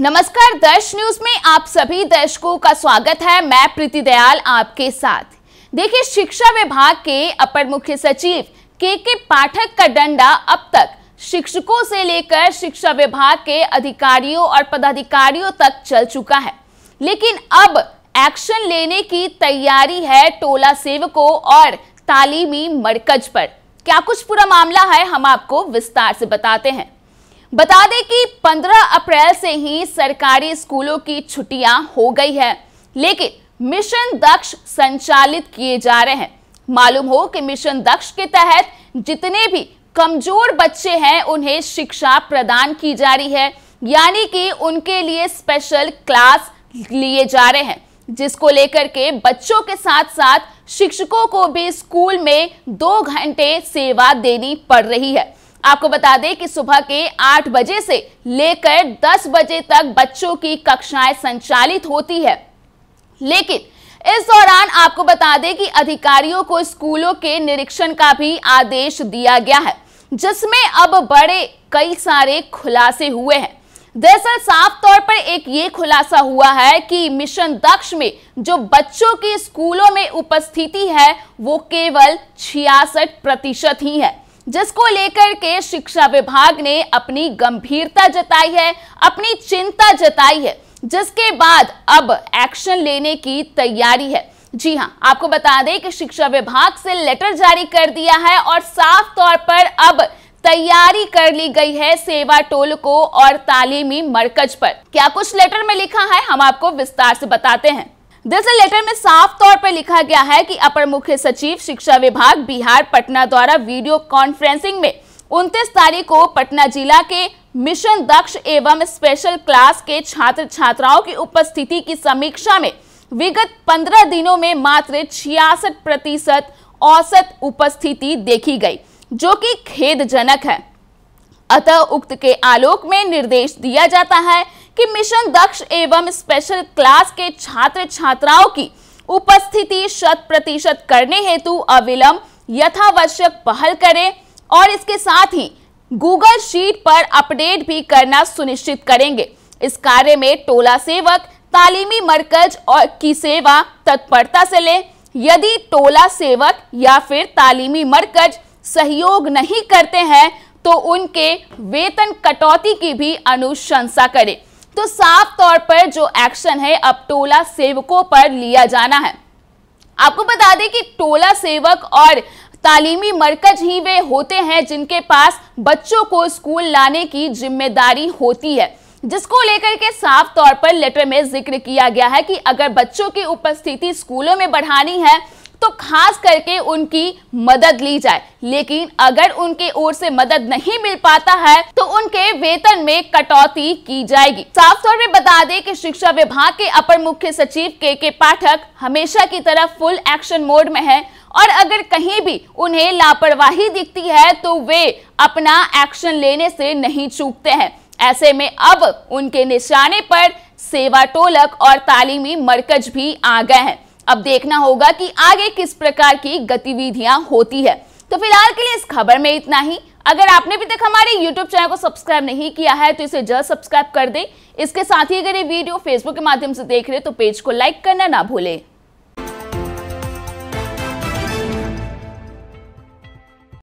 नमस्कार दर्श न्यूज में आप सभी दर्शकों का स्वागत है मैं प्रीति दयाल आपके साथ देखिए शिक्षा विभाग के अपर मुख्य सचिव के के पाठक का डंडा अब तक शिक्षकों से लेकर शिक्षा विभाग के अधिकारियों और पदाधिकारियों तक चल चुका है लेकिन अब एक्शन लेने की तैयारी है टोला सेवकों और तालीमी मरकज पर क्या कुछ पूरा मामला है हम आपको विस्तार से बताते हैं बता दें कि 15 अप्रैल से ही सरकारी स्कूलों की छुट्टियां हो गई है लेकिन मिशन दक्ष संचालित किए जा रहे हैं मालूम हो कि मिशन दक्ष के तहत जितने भी कमजोर बच्चे हैं उन्हें शिक्षा प्रदान की जा रही है यानी कि उनके लिए स्पेशल क्लास लिए जा रहे हैं जिसको लेकर के बच्चों के साथ साथ शिक्षकों को भी स्कूल में दो घंटे सेवा देनी पड़ रही है आपको बता दें कि सुबह के 8 बजे से लेकर 10 बजे तक बच्चों की कक्षाएं संचालित होती है लेकिन इस दौरान आपको बता दें कि अधिकारियों को स्कूलों के निरीक्षण का भी आदेश दिया गया है जिसमें अब बड़े कई सारे खुलासे हुए हैं दरअसल साफ तौर पर एक ये खुलासा हुआ है कि मिशन दक्ष में जो बच्चों की स्कूलों में उपस्थिति है वो केवल छियासठ प्रतिशत ही है जिसको लेकर के शिक्षा विभाग ने अपनी गंभीरता जताई है अपनी चिंता जताई है जिसके बाद अब एक्शन लेने की तैयारी है जी हाँ आपको बता दें कि शिक्षा विभाग से लेटर जारी कर दिया है और साफ तौर पर अब तैयारी कर ली गई है सेवा टोल को और तालीमी मरकज पर क्या कुछ लेटर में लिखा है हम आपको विस्तार से बताते हैं दरअसल लेटर में साफ तौर लिखा गया है कि अपर मुख्य सचिव शिक्षा विभाग बिहार पटना द्वारा वीडियो कॉन्फ्रेंसिंग में उनतीस तारीख को पटना जिला के मिशन दक्ष एवं स्पेशल क्लास के छात्र छात्राओं की उपस्थिति की समीक्षा में विगत 15 दिनों में मात्र छियासठ प्रतिशत औसत उपस्थिति देखी गई जो कि खेदजनक है अतः उक्त के आलोक में निर्देश दिया जाता है कि मिशन दक्ष एवं स्पेशल क्लास के छात्र छात्राओं की उपस्थिति शत प्रतिशत करने हेतु अविलंब यथावश्यक पहल करें और इसके साथ ही गूगल शीट पर अपडेट भी करना सुनिश्चित करेंगे इस कार्य में टोला सेवक तालीमी मरकज और की सेवा तत्परता से लें यदि टोला सेवक या फिर तालीमी मरकज सहयोग नहीं करते हैं तो उनके वेतन कटौती की भी अनुशंसा करें तो साफ तौर पर जो एक्शन है अब टोला सेवकों पर लिया जाना है आपको बता दें कि टोला सेवक और तालीमी मरकज ही वे होते हैं जिनके पास बच्चों को स्कूल लाने की जिम्मेदारी होती है जिसको लेकर के साफ तौर पर लेटर में जिक्र किया गया है कि अगर बच्चों की उपस्थिति स्कूलों में बढ़ानी है तो खास करके उनकी मदद ली जाए लेकिन अगर उनके ओर से मदद नहीं मिल पाता है तो उनके वेतन में कटौती की जाएगी साफ तौर में बता दें कि शिक्षा विभाग के अपर मुख्य सचिव के के पाठक हमेशा की तरह फुल एक्शन मोड में है और अगर कहीं भी उन्हें लापरवाही दिखती है तो वे अपना एक्शन लेने से नहीं चूकते हैं ऐसे में अब उनके निशाने पर सेवा टोलक और तालीमी मरकज भी आ गए हैं अब देखना होगा कि आगे किस प्रकार की गतिविधियां होती है तो फिलहाल के लिए इस खबर में इतना ही अगर आपने अभी तक हमारे YouTube चैनल को सब्सक्राइब नहीं किया है तो इसे जल्द सब्सक्राइब कर दें इसके साथ ही अगर ये वीडियो Facebook के माध्यम से देख रहे तो पेज को लाइक करना ना भूलें